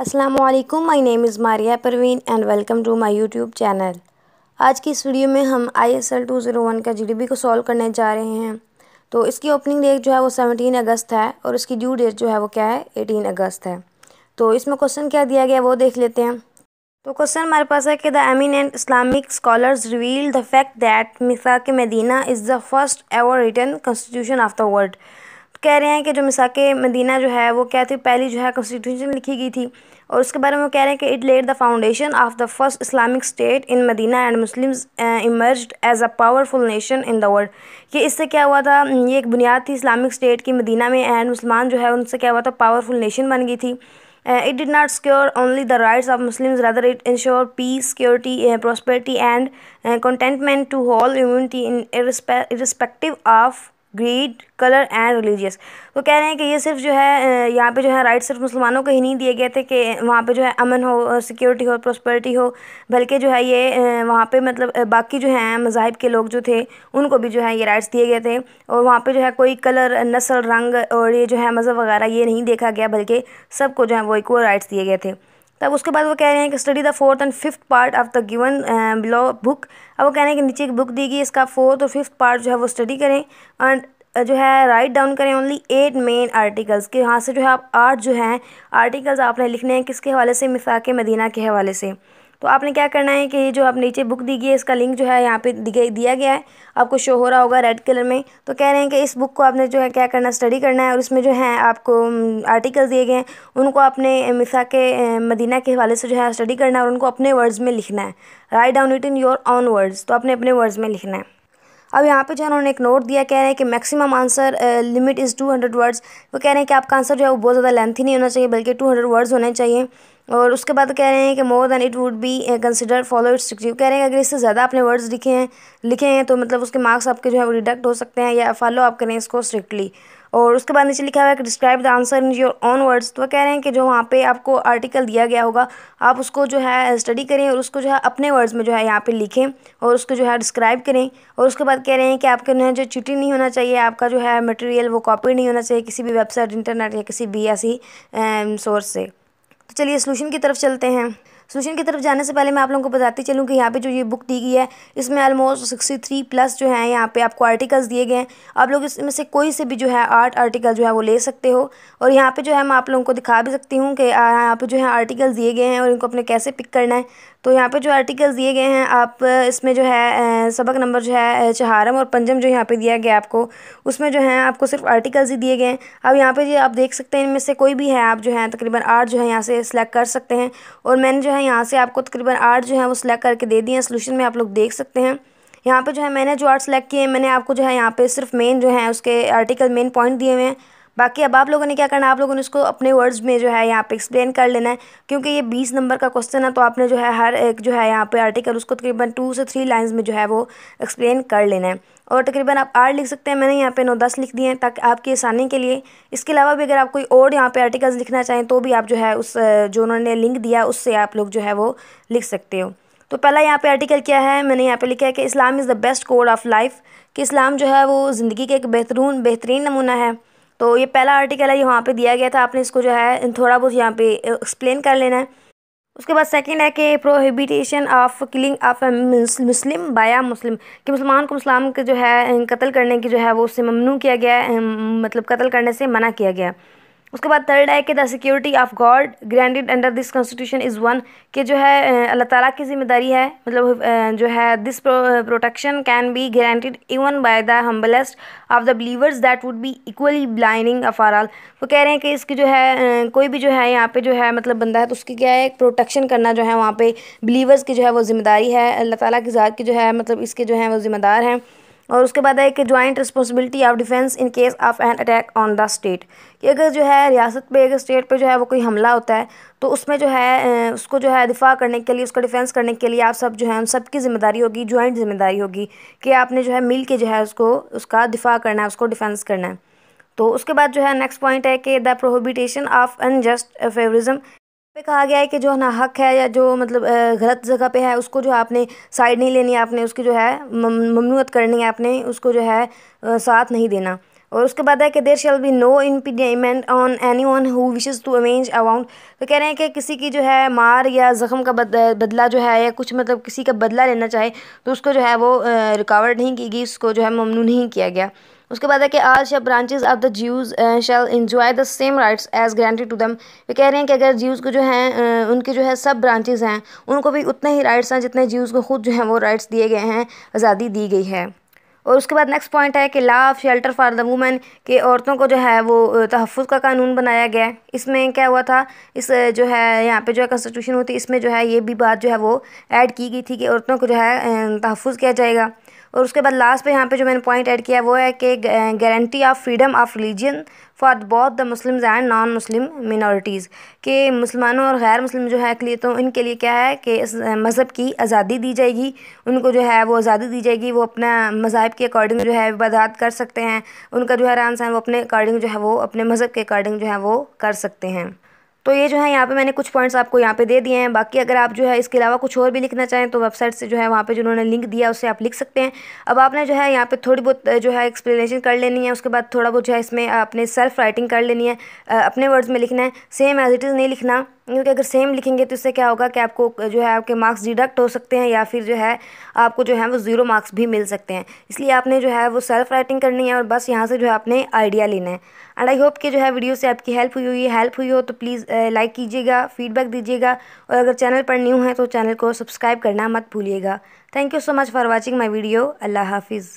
Aslam my name is Maria Parveen and welcome to my YouTube channel आज की इस video में हम I S L two zero one का जी को सॉल्व करने जा रहे हैं तो इसकी ओपनिंग डेट जो है वो सेवनटीन अगस्त है और इसकी ड्यू डेट जो है वो क्या है एटीन अगस्त है तो इसमें क्वेश्चन क्या दिया गया वो देख लेते हैं तो क्वेश्चन हमारे पास है कि the eminent Islamic scholars reveal the fact that मिसाक Medina is the first ever written constitution of the world कह रहे हैं कि जो मिसाक मदीना जो है वो क्या थी पहली जो है कॉन्स्टिट्यूशन लिखी गई थी और उसके बारे में वो कह रहे हैं कि it laid the foundation of the first Islamic state in Medina and Muslims emerge as a powerful nation in the world कि इससे क्या हुआ था ये एक बुनियाद थी इस्लामिक स्टेट की मदीना में एंड मुसलमान जो है उनसे क्या हुआ था पावरफुल नेशन बन गई थी it did not secure only the rights of Muslim rather it ensure peace security prosperity and contentment to whole community irrespective of creed colour and religious वो कह रहे हैं कि ये सिर्फ जो है यहाँ पे जो है राइट सिर्फ मुसलमानों को ही नहीं दिए गए थे कि वहाँ पे जो है अमन हो सिक्योरिटी हो प्रॉस्पर्टी हो बल्कि जो है ये वहाँ पे मतलब बाकी जो है मजाहब के लोग जो थे उनको भी जो है ये राइट्स दिए गए थे और वहाँ पे जो है कोई कलर नस्ल रंग और ये जो है मज़हब वगैरह ये नहीं देखा गया बल्कि सबको जो है वो इक्वल राइट्स दिए गए थे तब उसके बाद वो कह रहे हैं कि study the fourth and fifth part of the given below book अब वो कह रहे हैं कि नीचे एक बुक दी गई इसका फोर्थ और फिफ्थ पार्ट जो है वो स्टडी करें एंड uh, जो है राइट डाउन करें ओनली एट मेन आर्टिकल्स के यहाँ से जो है आप आठ जो हैं आर्टिकल्स आपने लिखने हैं किसके हवाले से मिसाक मदीना के हवाले से तो आपने क्या करना है कि ये जो आप नीचे बुक दी गई है इसका लिंक जो है यहाँ पे दिया गया है आपको शो हो रहा होगा रेड कलर में तो कह रहे हैं कि इस बुक को आपने जो है क्या करना स्टडी करना है और इसमें जो है आपको आर्टिकल दिए गए हैं उनको आपने मिसा के मदीना के हवाले से जो है स्टडी करना है और उनको अपने वर्ड्स में लिखना है write down it in your own words तो आपने अपने वर्ड्स में लिखना है अब यहाँ पे जो है उन्होंने एक नोट दिया कह रहे हैं कि maximum answer limit is two hundred words वो कह रहे हैं कि आपका आंसर जो है वो बहुत ज़्यादा लेंथी नहीं होना चाहिए बल्कि टू हंड्रेड वर्ड्स होने चाहिए और उसके बाद कह रहे हैं कि more than it would be consider follow its रिक्टिव कह रहे हैं अगर इससे ज़्यादा आपने वर्ड्स लिखे हैं लिखे हैं तो मतलब उसके मार्क्स आपके जो है वो डिडक्ट हो सकते हैं या फॉलो आप करें इसको स्ट्रिक्टली और उसके बाद नीचे लिखा हुआ है कि describe the answer in your own words तो कह रहे हैं कि जो वहाँ पे आपको आर्टिकल दिया गया होगा आप उसको जो है स्टडी eh, करें और उसको जो है अपने वर्ड्स में जो है यहाँ पे लिखें और उसको जो है डिस्क्राइब करें और उसके बाद कह रहे हैं कि आपके जो जो चिटी नहीं होना चाहिए आपका जो है मटेरियल वो कॉपी नहीं होना चाहिए किसी भी वेबसाइट इंटरनेट या किसी भी ऐसी सोर्स eh, से तो चलिए सोल्यूशन की तरफ चलते हैं सोल्यूशन की तरफ जाने से पहले मैं आप लोगों को बताती चलूँ कि यहाँ पे जो ये बुक दी गई है इसमें ऑलमोस्ट सिक्सटी थ्री प्लस जो है यहाँ पे आपको आर्टिकल्स दिए गए हैं आप लोग इसमें से कोई से भी जो है आर्ट आर्टिकल जो है वो ले सकते हो और यहाँ पे जो है मैं आप लोगों को दिखा भी सकती हूँ कि यहाँ पे जो है आर्टिकल्स दिए गए हैं और इनको अपने कैसे पिक करना है तो यहाँ पे जो आर्टिकल्स दिए गए हैं आप इसमें जो है सबक नंबर जो है चहारम और पंजम जो यहाँ पे दिया गया आपको उसमें जो है आपको सिर्फ आर्टिकल्स ही दिए गए हैं अब यहाँ पे आप देख सकते हैं इनमें से कोई भी है आप जो है तकरीबन आठ जो है यहाँ से सिलेक्ट कर सकते हैं और मैंने जो है यहाँ से आपको तकरीबन आठ जो है वो सिलेक्ट करके दे दिए हैं सोलूशन में आप लोग देख सकते हैं यहाँ पे जो है मैंने जो आर्ट सेलेक्ट किए मैंने आपको जो है यहाँ पे सिर्फ मेन जो है उसके आर्टिकल मेन पॉइंट दिए हुए हैं बाकी अब आप लोगों ने क्या करना है आप लोगों ने इसको अपने वर्ड्स में जो है यहाँ पे एक्सप्लेन कर लेना है क्योंकि ये बीस नंबर का क्वेश्चन है तो आपने जो है हर एक जो है यहाँ पे आर्टिकल उसको तकरीबन टू से थ्री लाइन्स में जो है वो एक्सप्लेन कर लेना है और तकरीबन आप आठ लिख सकते हैं मैंने यहाँ पे नौ दस लिख दिए हैं ताकि आपकी आसानी के लिए इसके अलावा भी अगर आप कोई और यहाँ पे आर्टिकल्स लिखना चाहें तो भी आप जो है उस जो उन्होंने लिंक दिया उससे आप लोग जो है वो लिख सकते हो तो पहला यहाँ पे आर्टिकल क्या है मैंने यहाँ पे लिखा है कि Islam is the best code of life कि इस्लाम जो है वो ज़िंदगी का एक बेहतरून बेहतरीन नमूना है तो ये पहला आर्टिकल है ये वहाँ पे दिया गया था आपने इसको जो है थोड़ा बहुत यहाँ पे एक्सप्लेन कर लेना है उसके बाद सेकंड है कि prohibition of killing of Muslim by a Muslim कि मुसलमान को मुस्लाम के जो है कत्ल करने की जो है वो उससे ममनू किया गया है मतलब कत्ल करने से मना किया गया है उसके बाद थर्ड है कि the security of God granted under this constitution is one कि जो है अल्लाह ताला की जिम्मेदारी है मतलब जो है this protection can be granted even by the humblest of the believers that would be equally binding of our all वो कह रहे हैं कि इसकी जो है कोई भी जो है यहाँ पे जो है मतलब बंदा है तो उसकी क्या है प्रोटेक्शन करना जो है वहाँ पर बिलीवर्स की जो है वो जिम्मेदारी है अल्लाह ताला की ज़ात की जो है मतलब इसके जो है वो ज़िम्मेदार हैं और उसके बाद है कि joint responsibility of defence in case of an attack on the state कि अगर जो है रियासत पे अगर स्टेट पे जो है वो कोई हमला होता है तो उसमें जो है उसको जो है दिफा करने के लिए उसका डिफेंस करने के लिए आप सब जो है उन सब की जिम्मेदारी होगी जॉइंट जिम्मेदारी होगी कि आपने जो है मिल के जो है उसको उसका दिफा करना है उसको डिफेंस करना है तो उसके बाद जो है नेक्स्ट पॉइंट है कि the prohibition of unjust favouritism पे कहा गया है कि जो है ना हक है या जो मतलब गलत जगह पे है उसको जो है आपने साइड नहीं लेनी है आपने उसकी जो है ममनूत करनी है आपने उसको जो है साथ नहीं देना और उसके बाद है कि there shall be no impediment on anyone who wishes to avenge a wound तो कह रहे हैं कि किसी की जो है मार या ज़ख़म का बदला जो है या कुछ मतलब किसी का बदला लेना चाहे तो उसको जो है वो रिकावर नहीं की गई उसको जो है ममनू नहीं किया गया उसके बाद है कि आज या branches of the Jews shall enjoy the same rights as granted to them वे कह रहे हैं कि अगर ज्यूज़ को जो है uh, उनके जो है सब ब्रांचेज हैं उनको भी उतने ही राइट्स हैं जितने ज्यूज़ को खुद जो हैं वो राइट्स दिए गए हैं आज़ादी दी गई है और उसके बाद नेक्स्ट पॉइंट है कि law of shelter for the women के औरतों को जो है वो uh, तहफ़ का कानून बनाया गया है इसमें क्या हुआ था इस uh, जो है यहाँ पे जो है कॉन्स्टिट्यूशन होती है इसमें जो है ये भी बात जो है वो ऐड की गई थी कि औरतों को जो है तहफ़ किया जाएगा और उसके बाद लास्ट पे यहाँ पे जो मैंने पॉइंट ऐड किया वो है कि guarantee of freedom of religion for both the Muslims and non Muslim minorities के मुसलमानों और गैर मुस्लिम जो है के लिए तो इनके लिए क्या है कि मज़हब की आज़ादी दी जाएगी उनको जो है वो आज़ादी दी जाएगी वो अपना मज़ाहब के अकॉर्डिंग जो है विवादात कर सकते हैं उनका जो है रहन सहन वो अपने अकॉर्डिंग जो है वो अपने मज़हब के अकॉर्डिंग जो है वो कर सकते हैं तो ये जो है यहाँ पे मैंने कुछ पॉइंट्स आपको यहाँ पे दे दिए हैं बाकी अगर आप जो है इसके अलावा कुछ और भी लिखना चाहें तो वेबसाइट से जो है वहाँ पे जिन्होंने लिंक दिया उससे आप लिख सकते हैं अब आपने जो है यहाँ पे थोड़ी बहुत जो है एक्सप्लेनेशन कर लेनी है उसके बाद थोड़ा बहुत जो है इसमें आपने सेल्फ राइटिंग कर लेनी है अपने वर्ड्स में लिखना है सेम एज इट इज़ नहीं लिखना क्योंकि अगर सेम लिखेंगे तो इससे क्या होगा कि आपको जो है आपके मार्क्स डिडक्ट हो सकते हैं या फिर जो है आपको जो है वो ज़ीरो मार्क्स भी मिल सकते हैं इसलिए आपने जो है वो सेल्फ राइटिंग करनी है और बस यहाँ से जो है आपने आइडिया लेना है एंड आई होप कि जो है वीडियो से आपकी हेल्प हुई हुई हेल्प हुई हो तो प्लीज़ लाइक कीजिएगा फीडबैक दीजिएगा और अगर चैनल पर न्यू है तो चैनल को सब्सक्राइब करना मत भूलिएगा thank you so much for watching my video अल्लाह हाफिज़